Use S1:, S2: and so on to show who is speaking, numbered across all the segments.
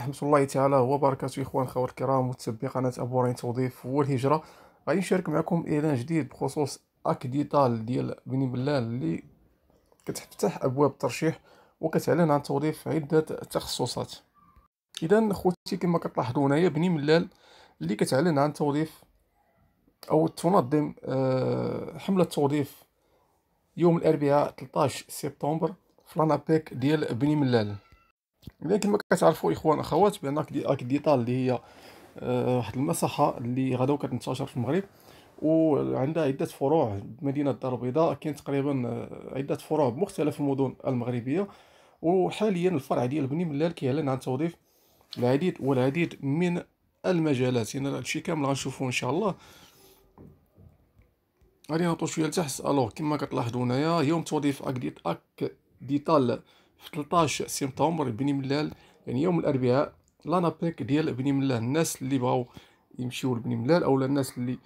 S1: رحمة الله تعالى وبركاته إخوان خوات الكرام متسبي قناة أبو رين توظيف والهجرة غادي نشارك معكم إعلان جديد بخصوص أكديتال ديال بني بلال اللي كتفتح أبواب الترشيح وكتعلن عن توظيف عدة تخصصات إذا خوتي كما كتلاحظوا هنايا بني بلال اللي كتعلن عن توظيف أو تنظم آه، حملة توظيف يوم الأربعاء 13 سبتمبر في لانابيك ديال بني ملال لان كما كتعرفوا اخوان اخوات بان ديتال اللي هي آه، واحد المساحه اللي غدا كتنتشر في المغرب وعندها عده فروع مدينه الدار البيضاء كاين تقريبا آه، عده فروع بمختلف المدن المغربيه وحاليا الفرع ديال بني ملال كيعلن عن توظيف العديد والعديد من المجالات يعني هادشي كامل غنشوفو ان شاء الله غادي نطوش شويه لتحت الوغ كما كتلاحظوا هنايا يوم توظيف اك ديتال في 13 سبتمبر بني ملال يعني يوم الاربعاء لانابيك ديال بني ملال الناس اللي بغاو يمشيو لبني ملال اولا الناس اللي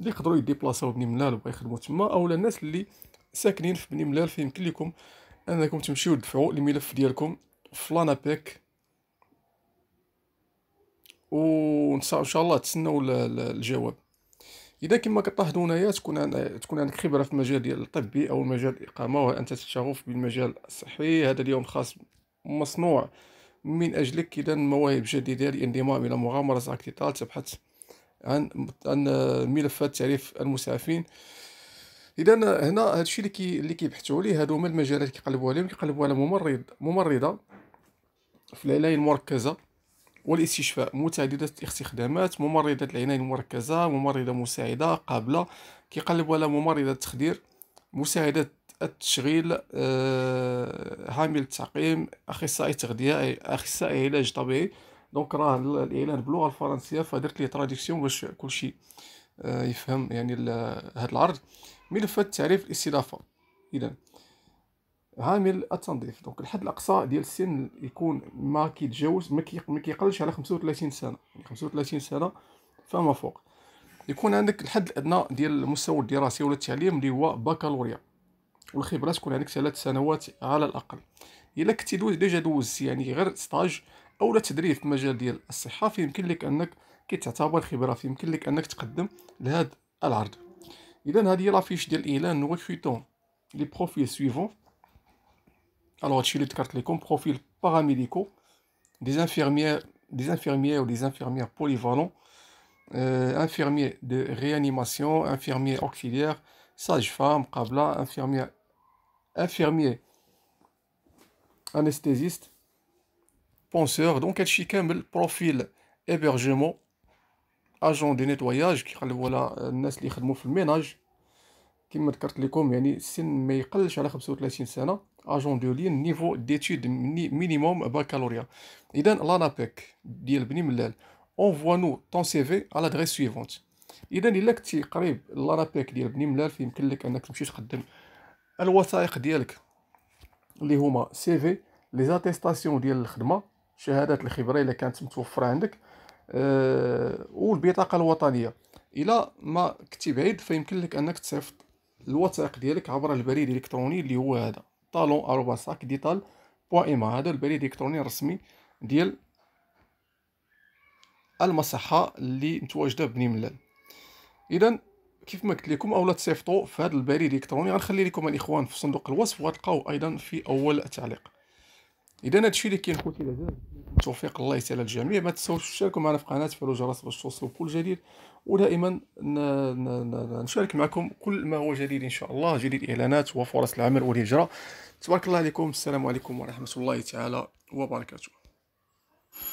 S1: اللي يقدروا يديبلاصاو بني ملال وبغا يخدموا تما اولا الناس اللي ساكنين في بني ملال فيمكن لكم انكم تمشيو تدفعوا الملف ديالكم في لانابيك ان شاء الله تسناو الجواب اذا كما كتلاحظوا هنايا تكون تكون عندك خبره في المجال ديال الطبي او مجال الاقامه وانت تشغف بالمجال الصحي هذا اليوم خاص مصنوع من اجلك اذا مواهب جديده للانضمام الى مغامره اكتيتال تبحث عن عن ملفات تعريف المسعفين اذا هنا هادشي اللي اللي كيبحثوا عليه هادو هما المجالات اللي كيقلبوا عليهم كيقلبوا على ممرض ممرضه في العنايه المركزه والاستشفاء متعددة الاستخدامات ممرضة العناية المركزة ممرضة مساعدة قابلة كيقلب على ممرضة التخدير مساعدة التشغيل أه التعقيم اخصائي تغذيه اخصائي علاج طبيعي دونك راه الاعلان باللغه الفرنسيه فدرت ليه تراديكسيون باش كلشي أه يفهم يعني هذا العرض ملفات تعريف الاستضافه اذا عامل التنظيف دونك الحد الاقصى ديال السن يكون ما كيتجاوز ما كيقلش على 35 سنه يعني 35 سنه فما فوق يكون عندك الحد الادنى ديال المستوى الدراسي ولا التعليم اللي هو باكالوريا والخبره تكون عندك ثلاث سنوات على الاقل الا كنتي دوز ديجا دوز يعني غير ستاج او تدريب في مجال ديال الصحه فيمكن لك انك كتعتبر خبره فيمكن لك انك تقدم لهذا العرض اذا هذه هي لافيش ديال الاعلان نوفيتون لي بروفيل سويفون Alors, chez les les comme profil paramédicaux, des infirmières, des infirmières ou des infirmières polyvalents, euh, infirmiers de réanimation, infirmiers auxiliaires, sage femmes qabla, infirmiers anesthésistes, penseurs. Donc, elle le profil hébergement, agent de nettoyage, qui voilà, euh, le ménage le qui الميناج كما ذكرت les يعني 35 اجون دو لين نيفو ديتود مينيموم باكالوريا اذا لانابيك ديال بني ملال اونفوا نو طون سي في على لادريس سويفونت اذا الا كنتي قريب لانابيك ديال بني ملال فيمكن لك انك تمشي تقدم الوثائق ديالك اللي هما سي في لي زاتيستاسيون ديال الخدمه شهادات الخبره الا كانت متوفره عندك أه والبطاقه الوطنيه الا ما كنتي بعيد فيمكن لك انك تصيفط الوثائق ديالك عبر البريد الالكتروني اللي هو هذا طالون أروبا ساك ديتال بوان ايما هذا البريد الإلكتروني الرسمي ديال المصحة اللي متواجدة بني ملال إذا كيف ما قلت لكم اولا تصيفطوا في هذا البريد الالكتروني غنخلي لكم الاخوان في صندوق الوصف وغتلقاوه ايضا في اول تعليق اذا الشيء اللي كاين خوتي العزاز توفيق الله يسهل الجميع ما تنساوش تشاركوا معنا في قناه فعلوا الجرس باش توصلوا كل جديد ودائما نشارك معكم كل ما هو جديد ان شاء الله جديد اعلانات وفرص العمل والهجره تبارك الله عليكم السلام عليكم ورحمه الله تعالى وبركاته